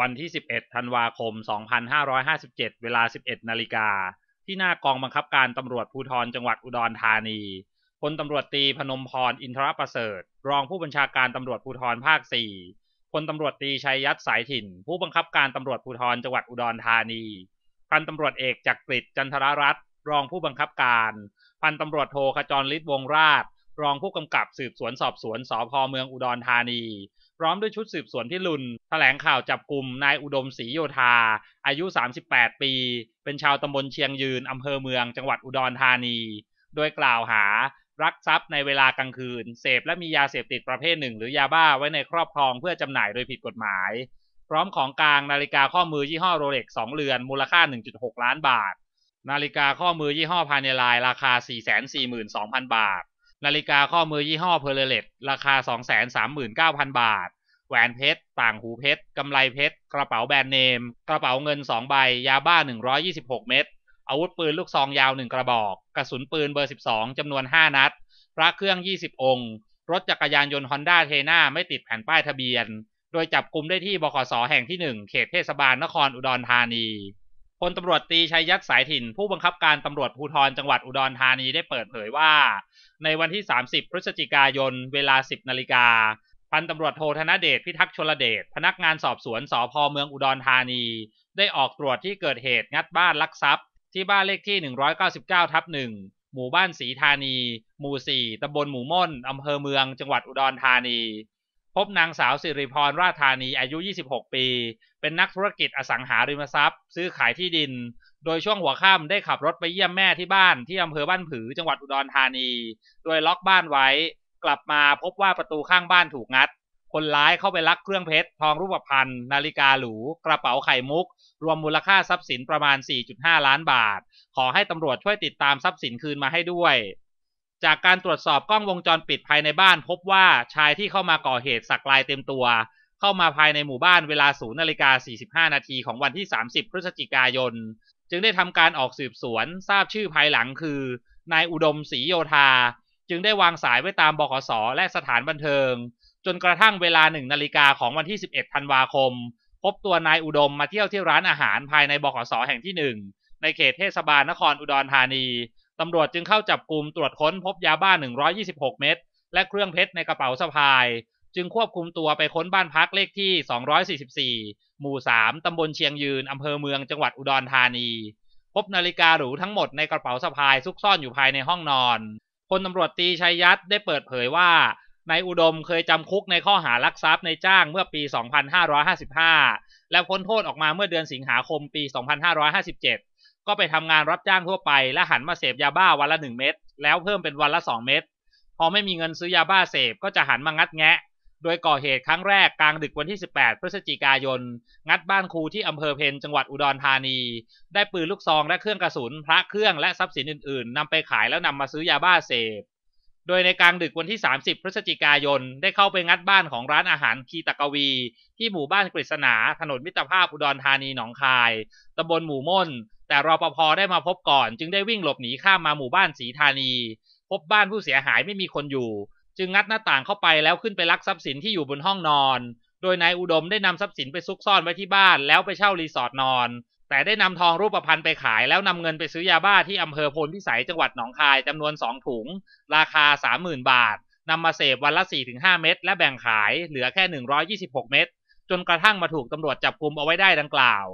วันที่ 11 ธันวาคม 2557 เวลา 11 นาฬิกา ที่หน้ากองบังคับการ ตำรวจภูธรจังหวัดอุดรธานี พลตำรวจตีพนมพร อินทรประเสริฐ รองผู้บัญชาการตำรวจภูธรภาค 4 พลตำรวจตีชัยยัตสายถิ่น ผู้บังคับการตำรวจภูธรจังหวัดอุดรธานี พันตำรวจเอกจักรกริจันทรรัตน์รองผู้บังคับการ พันตำรวจโทขจรฤทธิ์วงราช รองผู้กำกับสืบสวนสอบสวนสพเมืองอุดรธานีพร้อมด้วยชุดสืบสวนที่ลุน แถลงข่าวจับกลุ่มนายอุดมศรีโยธา อายุ 38 ปี เป็นชาวตำบลเชียงยืน อำเภอเมือง จังหวัดอุดรธานี โดยกล่าวหารักทรัพย์ในเวลากลางคืน เสพและมียาเสพติดประเภทหนึ่งหรือยาบ้าไว้ในครอบครองเพื่อจำหน่ายโดยผิดกฎหมาย พร้อมของกลางนาฬิกาข้อมือยี่ห้อโรเล็กสองเรือนมูลค่า 1.6 ล้านบาท นาฬิกาข้อมือยี่ห้อพาเนลายราคา 442,000 บาทนาฬิกาข้อมือยี่ห้อเพลเลตราคา 239,000 บาท แหวนเพชรต่างหูเพชร กำไลเพชร กระเป๋าแบรนด์เนม กระเป๋าเงิน 2 ใบ ยาบ้า 126 เม็ดอาวุธปืนลูกซองยาว 1 กระบอก กระสุนปืนเบอร์ 12 จำนวน 5 นัด พระเครื่อง 20 องค์ รถจักรยานยนต์ฮอนด้าเทน่าไม่ติดแผ่นป้ายทะเบียน โดยจับกลุมได้ที่บขสแห่งที่ 1 เขตเทศบาลนครอุดรธานีพลตำรวจตีชัยยักษ์สายถิ่น ผู้บังคับการตำรวจภูธรจังหวัดอุดรธานีได้เปิดเผยว่า ในวันที่ 30 พฤศจิกายน เวลา 10 นาฬิกา พันตำรวจโทธนเดช พิทักษ์ชลเดชพนักงานสอบสวนสพเมืองอุดรธานี ได้ออกตรวจที่เกิดเหตุงัดบ้านลักทรัพย์ที่บ้านเลขที่ 199 ทับ 1 หมู่บ้านศรีธานี หมู่ 4ตำบลหมู่ม่อนอำเภอเมือง จังหวัดอุดรธานีพบนางสาวสิริพรราธานีอายุ 26 ปี เป็นนักธุรกิจอสังหาริมทรัพย์ซื้อขายที่ดิน โดยช่วงหัวค่ำได้ขับรถไปเยี่ยมแม่ที่บ้านที่อำเภอบ้านผือจังหวัดอุดรธานี โดยล็อกบ้านไว้ กลับมาพบว่าประตูข้างบ้านถูกงัด คนร้ายเข้าไปลักเครื่องเพชร ทองรูปพรรณนาฬิกาหรูกระเป๋าไข่มุก รวมมูลค่าทรัพย์สินประมาณ 4.5 ล้านบาท ขอให้ตำรวจช่วยติดตามทรัพย์สินคืนมาให้ด้วยจากการตรวจสอบกล้องวงจรปิดภายในบ้านพบว่าชายที่เข้ามาก่อเหตุสักลายเต็มตัว เข้ามาภายในหมู่บ้านเวลา0นาฬิกา45 นาทีของวันที่ 30 พฤศจิกายน จึงได้ทำการออกสืบสวนทราบชื่อภายหลังคือ นายอุดมศรีโยธาจึงได้วางสายไว้ตามบขสและสถานบันเทิง จนกระทั่งเวลาหนึ่งนาฬิกาของวันที่ 11ธันวาคม พบตัวนายอุดมมาเที่ยวที่ร้านอาหารภายในบขสแห่งที่ 1 ในเขตเทศบาลนครอุดรธานีตำรวจจึงเข้าจับกลุ่มตรวจค้นพบยาบ้า 126 เม็ดและเครื่องเพชรในกระเป๋าสะพาย จึงควบคุมตัวไปค้นบ้านพักเลขที่ 244 หมู่ 3 ตำบลเชียงยืน อำเภอเมือง จังหวัดอุดรธานี พบนาฬิกาหรูทั้งหมดในกระเป๋าสะพายซุกซ่อนอยู่ภายในห้องนอนพลตำรวจตีชัยยัตได้เปิดเผยว่านายอุดมเคยจำคุกในข้อหารักทรัพย์ในจ้างเมื่อปี 2555 และพ้นโทษออกมาเมื่อเดือนสิงหาคมปี 2557ก็ไปทำงานรับจ้างทั่วไปและหันมาเสพยาบ้าวันละหนึ่งเม็ดแล้วเพิ่มเป็นวันละสองเม็ดพอไม่มีเงินซื้อยาบ้าเสพก็จะหันมางัดแงะ โดยก่อเหตุครั้งแรกกลางดึกวันที่ 18 พฤศจิกายน งัดบ้านครูที่อำเภอเพนจังหวัดอุดรธานี ได้ปืนลูกซองและเครื่องกระสุน พระเครื่องและทรัพย์สินอื่นๆนำไปขายแล้วนำมาซื้อยาบ้าเสพ โดยในกลางดึกวันที่ 30 พฤศจิกายน ได้เข้าไปงัดบ้านของร้านอาหารคีตะกวี ที่หมู่บ้านกฤษณาถนนมิตรภาพอุดรธานีหนองคายตำบลหมู่ม่นแต่รอปภได้มาพบก่อนจึงได้วิ่งหลบหนีข้ามมาหมู่บ้านสีธานีพบบ้านผู้เสียหายไม่มีคนอยู่ จึงงัดหน้าต่างเข้าไปแล้วขึ้นไปลักทรัพย์สินที่อยู่บนห้องนอน โดยนายอุดมได้นำทรัพย์สินไปซุกซ่อนไว้ที่บ้าน แล้วไปเช่ารีสอร์ทนอน แต่ได้นำทองรูปพรรณไปขาย แล้วนำเงินไปซื้อยาบ้าที่อำเภอพลพิสัยจังหวัดหนองคายจำนวนสองถุงราคาสามหมื่นบาทนำมา เสพวันละ 4-5 เม็ดและแบ่งขายเหลือแค่ 126 เม็ดจนกระทั่งมาถูกตำรวจจับกลุมเอาไว้ได้ดังกล่าว